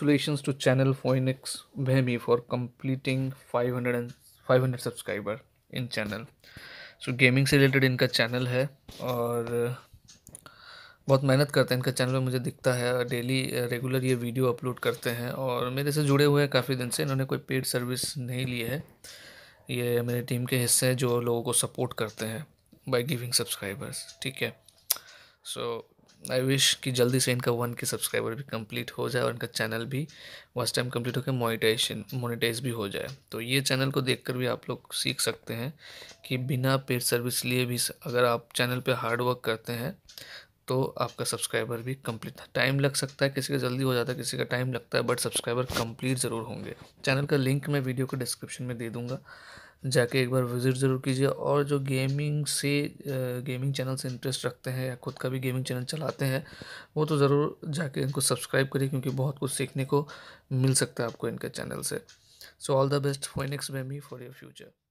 congratulations to channel Phoenix Bhemi for completing 500 and 500 subscriber in channel so gaming से related इनका channel है और uh, बहुत मेहनत करते हैं इनका चैनल में मुझे दिखता है डेली रेगुलर uh, ये वीडियो अपलोड करते हैं और मेरे से जुड़े हुए हैं काफ़ी दिन से इन्होंने कोई पेड सर्विस नहीं ली है ये मेरे टीम के हिस्से हैं जो लोगों को सपोर्ट करते हैं बाय गिविंग सब्सक्राइबर्स ठीक है सो so, आई विश कि जल्दी से इनका वन के सब्सक्राइबर भी कंप्लीट हो जाए और इनका चैनल भी वर्स्ट टाइम कंप्लीट होकर मोनिटाइजेशन मोनिटाइज भी हो जाए तो ये चैनल को देखकर भी आप लोग सीख सकते हैं कि बिना पेड सर्विस लिए भी अगर आप चैनल पे हार्ड वर्क करते हैं तो आपका सब्सक्राइबर भी कंप्लीट टाइम लग सकता है किसी का जल्दी हो जाता है किसी का टाइम लगता है बट सब्सक्राइबर कंप्लीट ज़रूर होंगे चैनल का लिंक मैं वीडियो को डिस्क्रिप्शन में दे दूँगा जाके एक बार विज़िट ज़रूर कीजिए और जो गेमिंग से गेमिंग चैनल से इंटरेस्ट रखते हैं या खुद का भी गेमिंग चैनल चलाते हैं वो तो ज़रूर जाके इनको सब्सक्राइब करिए क्योंकि बहुत कुछ सीखने को मिल सकता है आपको इनके चैनल से so all the best for next बेमी फॉर योर फ्यूचर